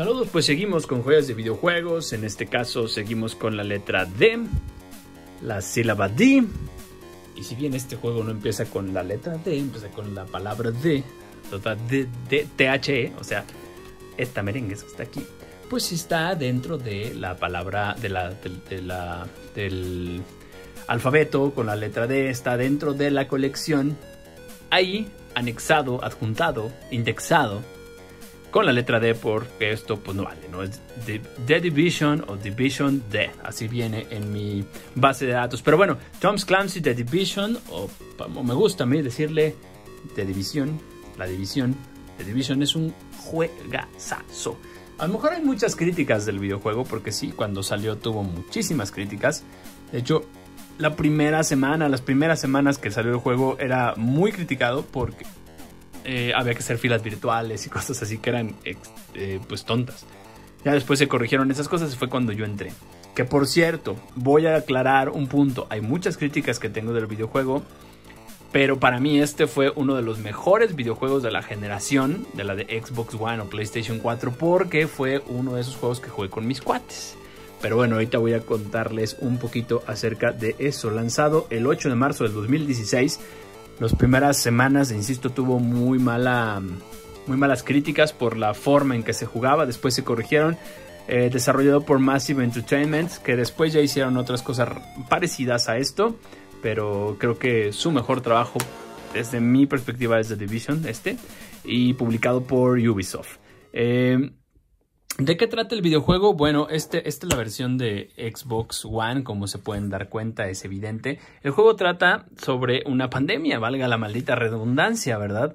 Saludos, pues seguimos con juegos de videojuegos. En este caso seguimos con la letra D, la sílaba D. Y si bien este juego no empieza con la letra D, empieza con la palabra D, D, D, e o sea, esta merengue está aquí, pues está dentro de la palabra, del alfabeto con la letra D, está dentro de la colección, ahí anexado, adjuntado, indexado con la letra D porque esto pues no vale, ¿no? Es The, Division o Division D, así viene en mi base de datos. Pero bueno, Tom's Clancy The Division, o, me gusta a mí decirle The Division, la división, The Division es un juegazazo. A lo mejor hay muchas críticas del videojuego porque sí, cuando salió tuvo muchísimas críticas. De hecho, la primera semana, las primeras semanas que salió el juego era muy criticado porque eh, había que hacer filas virtuales y cosas así que eran eh, pues tontas. Ya después se corrigieron esas cosas y fue cuando yo entré. Que por cierto, voy a aclarar un punto. Hay muchas críticas que tengo del videojuego, pero para mí este fue uno de los mejores videojuegos de la generación, de la de Xbox One o PlayStation 4, porque fue uno de esos juegos que jugué con mis cuates. Pero bueno, ahorita voy a contarles un poquito acerca de eso. Lanzado el 8 de marzo del 2016, las primeras semanas, insisto, tuvo muy, mala, muy malas críticas por la forma en que se jugaba, después se corrigieron. Eh, desarrollado por Massive Entertainment, que después ya hicieron otras cosas parecidas a esto, pero creo que su mejor trabajo desde mi perspectiva es The Division, este, y publicado por Ubisoft. Eh, ¿De qué trata el videojuego? Bueno, este, esta es la versión de Xbox One, como se pueden dar cuenta, es evidente. El juego trata sobre una pandemia, valga la maldita redundancia, ¿verdad?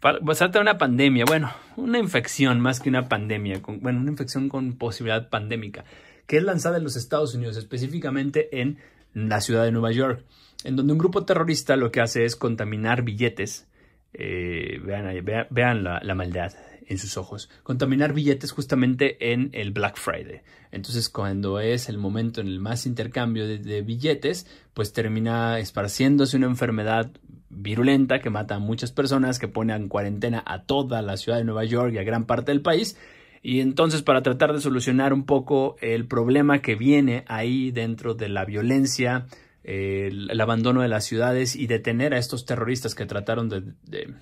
Pues, trata de una pandemia, bueno, una infección más que una pandemia, bueno, una infección con posibilidad pandémica, que es lanzada en los Estados Unidos, específicamente en la ciudad de Nueva York, en donde un grupo terrorista lo que hace es contaminar billetes. Eh, vean, vean la maldad en sus ojos. Contaminar billetes justamente en el Black Friday. Entonces cuando es el momento en el más intercambio de, billetes, pues termina esparciéndose una enfermedad virulenta que mata a muchas personas, que pone en cuarentena a toda la ciudad de Nueva York y a gran parte del país. Y entonces para tratar de solucionar un poco el problema que viene ahí dentro de la violencia, eh, el, abandono de las ciudades y detener a estos terroristas que trataron de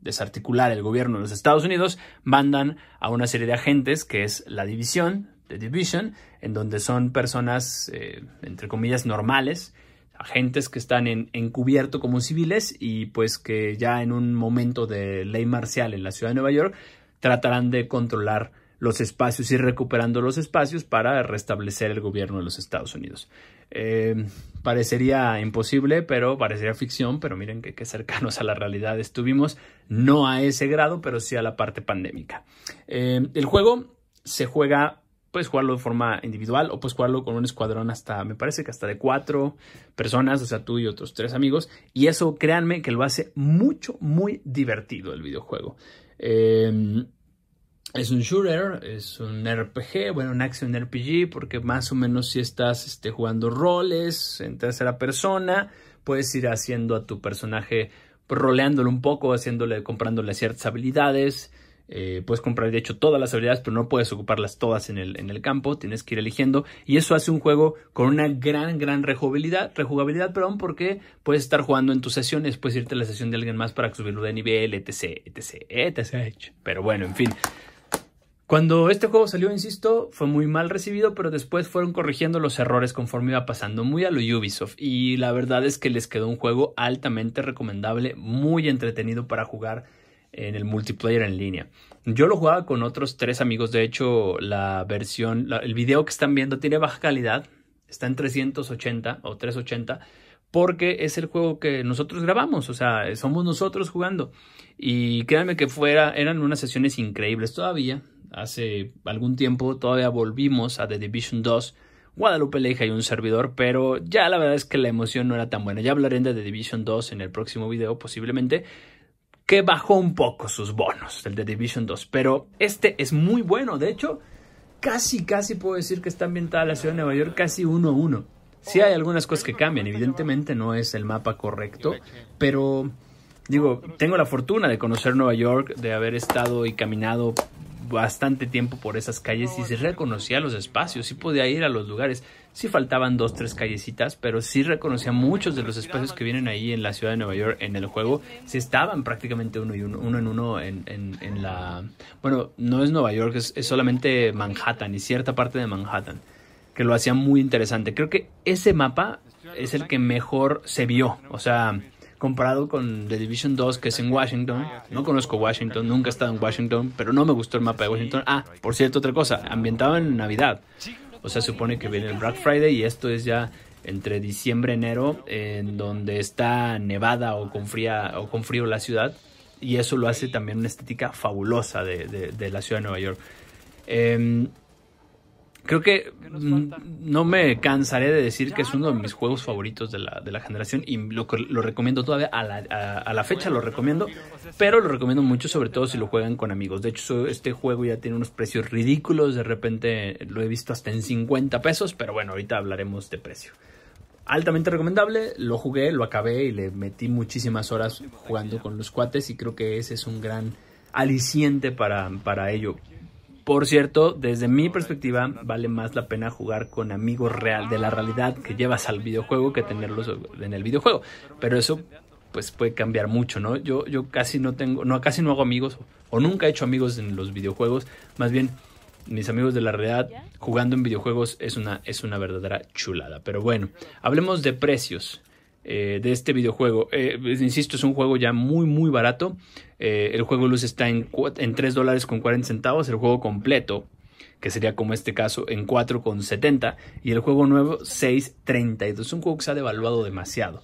desarticular el gobierno de los Estados Unidos, mandan a una serie de agentes, que es la división, The Division, en donde son personas, eh, entre comillas, normales, agentes que están en, encubierto como civiles y pues que ya en un momento de ley marcial en la ciudad de Nueva York tratarán de controlar los espacios, y recuperando los espacios para restablecer el gobierno de los Estados Unidos. Eh, parecería imposible, pero parecería ficción, pero miren qué cercanos a la realidad estuvimos, no a ese grado, pero sí a la parte pandémica. Eh, el juego se juega puedes jugarlo de forma individual o puedes jugarlo con un escuadrón hasta, me parece que hasta de cuatro personas, o sea, tú y otros tres amigos. Y eso, créanme, que lo hace mucho, muy divertido el videojuego. Eh, es un shooter, es un RPG, bueno, un action RPG, porque más o menos si estás este, jugando roles en tercera persona, puedes ir haciendo a tu personaje, roleándolo un poco, haciéndole, comprándole ciertas habilidades. Eh, puedes comprar, de hecho, todas las habilidades, pero no puedes ocuparlas todas en el, en el, campo, tienes que ir eligiendo. Y eso hace un juego con una gran, gran rejugabilidad, rejugabilidad perdón, porque puedes estar jugando en tus sesiones, puedes irte a la sesión de alguien más para subirlo de nivel, etc, etc, etc. Pero bueno, en fin. Cuando este juego salió, insisto, fue muy mal recibido, pero después fueron corrigiendo los errores conforme iba pasando, muy a lo Ubisoft, y la verdad es que les quedó un juego altamente recomendable, muy entretenido para jugar en el multiplayer en línea. Yo lo jugaba con otros tres amigos, de hecho la versión, el video que están viendo tiene baja calidad, está en 380 o 380, porque es el juego que nosotros grabamos, o sea, somos nosotros jugando. Y créanme que fuera, eran unas sesiones increíbles todavía, hace algún tiempo todavía volvimos a The Division 2. Guadalupe Leija y un servidor, pero ya la verdad es que la emoción no era tan buena. Ya hablaré de The Division 2 en el próximo video posiblemente, que bajó un poco sus bonos el The Division 2, pero este es muy bueno. De hecho, casi, casi puedo decir que está ambientada la ciudad de Nueva York casi uno a uno. Sí hay algunas cosas que cambian, evidentemente no es el mapa correcto, pero digo, tengo la fortuna de conocer Nueva York, de haber estado y caminado bastante tiempo por esas calles y se reconocía los espacios, y podía ir a los lugares. Sí faltaban dos, tres callecitas, pero sí reconocía muchos de los espacios que vienen ahí en la ciudad de Nueva York en el juego. Sí estaban prácticamente uno, y uno, uno en uno en, en, la... Bueno, no es Nueva York, es, es solamente Manhattan y cierta parte de Manhattan, que lo hacía muy interesante. Creo que ese mapa es el que mejor se vio. O sea, comparado con The Division 2, que es en Washington. Ah, no conozco Washington, nunca he estado en Washington, pero no me gustó el mapa de Washington. Ah, por cierto, otra cosa, ambientado en Navidad. O sea, supone que viene el Black Friday y esto es ya entre diciembre enero, en donde está nevada o con, fría, o con frío la ciudad. Y eso lo hace también una estética fabulosa de, la ciudad de Nueva York. Em, Creo que no me cansaré de decir que es uno de mis juegos favoritos de la, de la generación y lo, recomiendo todavía a la, a, la, fecha, lo recomiendo, pero lo recomiendo mucho sobre todo si lo juegan con amigos. De hecho, este juego ya tiene unos precios ridículos, de repente lo he visto hasta en 50 pesos, pero bueno, ahorita hablaremos de precio. Altamente recomendable, lo jugué, lo acabé y le metí muchísimas horas jugando con los cuates y creo que ese es un gran aliciente para, para ello. Por cierto, desde mi perspectiva, vale más la pena jugar con amigos real de la realidad que llevas al videojuego que tenerlos en el videojuego. Pero eso pues puede cambiar mucho, ¿no? Yo, yo casi no tengo, no, casi no hago amigos o nunca he hecho amigos en los videojuegos. Más bien, mis amigos de la realidad jugando en videojuegos es una, es una verdadera chulada. Pero bueno, hablemos de precios. Eh, de este videojuego. Eh, pues, insisto, es un juego ya muy, muy barato. Eh, el juego Luz está en, en 3 dólares con 40 centavos. El juego completo, que sería como este caso, en 4 con 70. Y el juego nuevo, 6.32. Es un juego que se ha devaluado demasiado.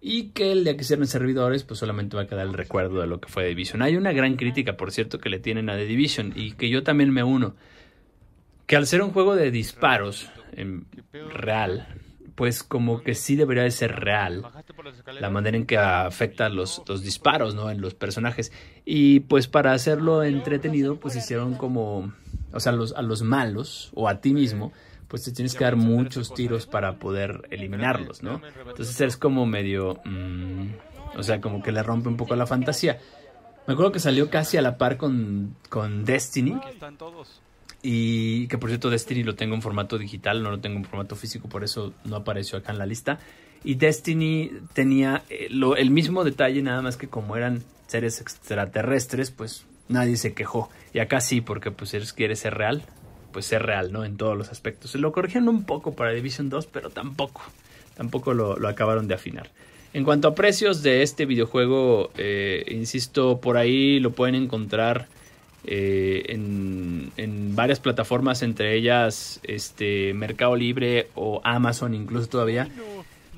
Y que el día que cierren servidores, pues solamente va a quedar el recuerdo de lo que fue Division. Hay una gran crítica, por cierto, que le tienen a The Division y que yo también me uno. Que al ser un juego de disparos en real, pues como que sí debería de ser real la manera en que afecta los, los disparos, ¿no? En los personajes. Y pues para hacerlo entretenido, pues hicieron como, o sea, los, a los malos o a ti mismo, pues te tienes que dar muchos tiros para poder eliminarlos, ¿no? Entonces es como medio, mm, o sea, como que le rompe un poco la fantasía. Me acuerdo que salió casi a la par con, con Destiny. Y que por cierto, Destiny lo tengo en formato digital, no lo tengo en formato físico, por eso no apareció acá en la lista. Y Destiny tenía eh, lo, el mismo detalle, nada más que como eran seres extraterrestres, pues nadie se quejó. Y acá sí, porque pues eres, quiere ser real, pues ser real, ¿no? En todos los aspectos. Se Lo corrigieron un poco para Division 2, pero tampoco, tampoco lo, lo acabaron de afinar. En cuanto a precios de este videojuego, eh, insisto, por ahí lo pueden encontrar eh, en, varias plataformas, entre ellas este, Mercado Libre o Amazon incluso todavía.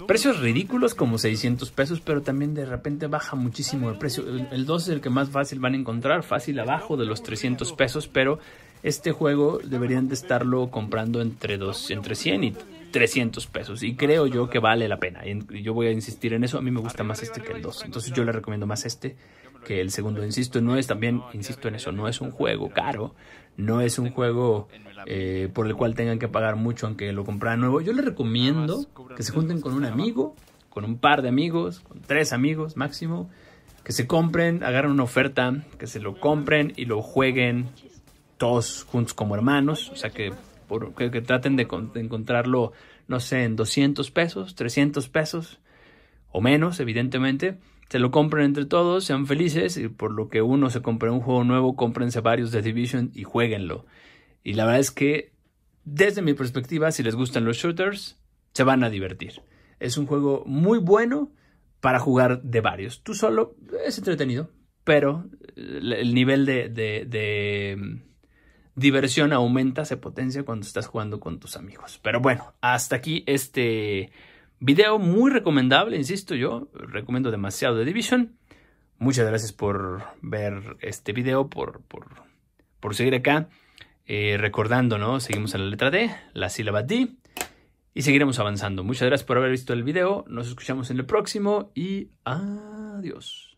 Precios ridículos como 600 pesos, pero también de repente baja muchísimo el precio. El, 2 es el que más fácil van a encontrar, fácil abajo de los 300 pesos, pero este juego deberían de estarlo comprando entre, dos, entre 100 y 300 pesos. Y creo yo que vale la pena. Y yo voy a insistir en eso. A mí me gusta más este que el 2. Entonces yo le recomiendo más este que el segundo, insisto, no es también, insisto en eso, no es un juego caro, no es un juego eh, por el cual tengan que pagar mucho aunque lo compraran nuevo. Yo les recomiendo que se junten con un amigo, con un par de amigos, con tres amigos máximo, que se compren, agarren una oferta, que se lo compren y lo jueguen todos juntos como hermanos, o sea que, por, que, traten de, de encontrarlo, no sé, en 200 pesos, 300 pesos o menos, evidentemente se lo compren entre todos, sean felices y por lo que uno se compre un juego nuevo, cómprense varios de Division y jueguenlo. Y la verdad es que, desde mi perspectiva, si les gustan los shooters, se van a divertir. Es un juego muy bueno para jugar de varios. Tú solo es entretenido, pero eh, el nivel de, de mm, diversión aumenta, se potencia cuando estás jugando con tus amigos. Pero bueno, hasta aquí este Video muy recomendable, insisto yo, recomiendo demasiado de Division. Muchas gracias por ver este video, por, por, seguir acá. Eh, recordándonos. Seguimos en la letra D, la sílaba D y seguiremos avanzando. Muchas gracias por haber visto el video. Nos escuchamos en el próximo y adiós.